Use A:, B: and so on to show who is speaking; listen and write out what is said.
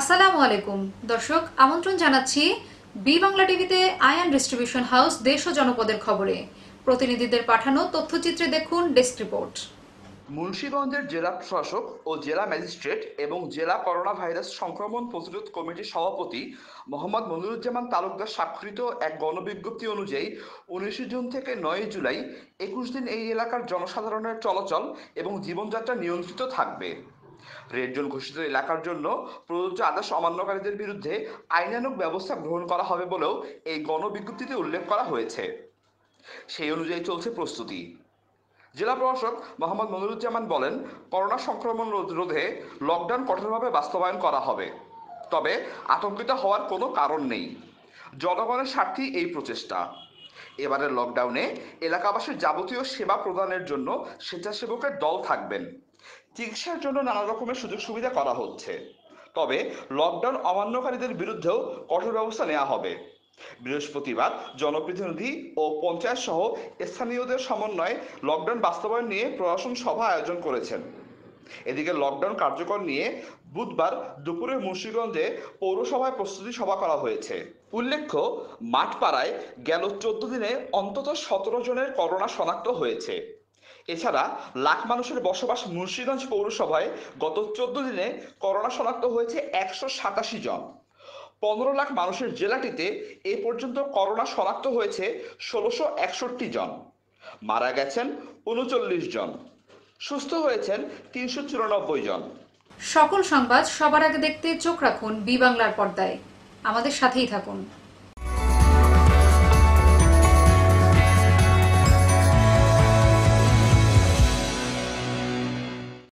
A: আসসালামু আলাইকুম দর্শক আমন্ত্রণ জানাচ্ছি বি বাংলা টিভিতে আয়ান ডিস্ট্রিবিউশন হাউস দেশ ও জনপদের খবরে প্রতিনিধিদের পাঠানো তথ্যচিত্রে দেখুন ডেস্ক রিপোর্ট
B: মুন্সীগঞ্জের জেলা প্রশাসক ও জেলা ম্যাজিস্ট্রেট এবং জেলা করোনা ভাইরাস সংক্রমণ প্রতিরোধ কমিটির সভাপতি মোহাম্মদ মনিরুজ্জামান তালুকদার স্বাক্ষরিত এক গণবিজ্ঞপ্তি অনুযায়ী উনিশে জুন থেকে নয় জুলাই একুশ দিন এই এলাকার জনসাধারণের চলাচল এবং জীবনযাত্রা নিয়ন্ত্রিত থাকবে রেড জোন ঘোষিত এলাকার জন্য প্রযোজ্য আদেশ অমান্যকারীদের বিরুদ্ধে আইনানুগ ব্যবস্থা গ্রহণ করা হবে বলেও এই গণবিজ্ঞপ্তিতে উল্লেখ করা হয়েছে সেই অনুযায়ী চলছে প্রস্তুতি জেলা প্রশাসক মোহাম্মদ মনিরুজ্জামান বলেন করোনা সংক্রমণ রোধে লকডাউন কঠোরভাবে বাস্তবায়ন করা হবে তবে আতঙ্কিত হওয়ার কোনো কারণ নেই জনগণের স্বার্থেই এই প্রচেষ্টা এবারের লকডাউনে এলাকাবাসীর যাবতীয় সেবা প্রদানের জন্য স্বেচ্ছাসেবকের দল থাকবেন চিকিৎসার জন্য নানা রকমের সুযোগ সুবিধা করা হচ্ছে তবে লকডাউন অমান্যকারীদের বিরুদ্ধেও কঠোর ব্যবস্থা নেওয়া হবে বৃহস্পতিবার জনপ্রতিনিধি ও পঞ্চায়েত সহ স্থানীয়দের সমন্বয়ে লকডাউন বাস্তবায়ন নিয়ে প্রশাসন সভা আয়োজন করেছেন এদিকে লকডাউন কার্যকর নিয়ে বুধবার দুপুরে মুর্শিদগঞ্জে পৌরসভায় প্রস্তুতি সভা করা হয়েছে উল্লেখ্য মাঠপাড়ায় গেল চোদ্দ দিনে অন্তত সতেরো জনের করোনা শনাক্ত হয়েছে এছাড়া লাখ মানুষের বসবাস মুন্সিগঞ্জ পৌরসভায় গত চোদ্দ দিনে করোনা শনাক্ত হয়েছে একশো সাতাশি জন পনেরো লাখ মানুষের জেলাটিতে এ পর্যন্ত করোনা শনাক্ত হয়েছে ষোলোশো একষট্টি জন মারা গেছেন উনচল্লিশ জন সুস্থ হয়েছেন তিনশো চুরানব্বই জন
A: সকল সংবাদ সবার আগে দেখতে চোখ রাখুন বি বাংলার পর্দায় আমাদের সাথেই থাকুন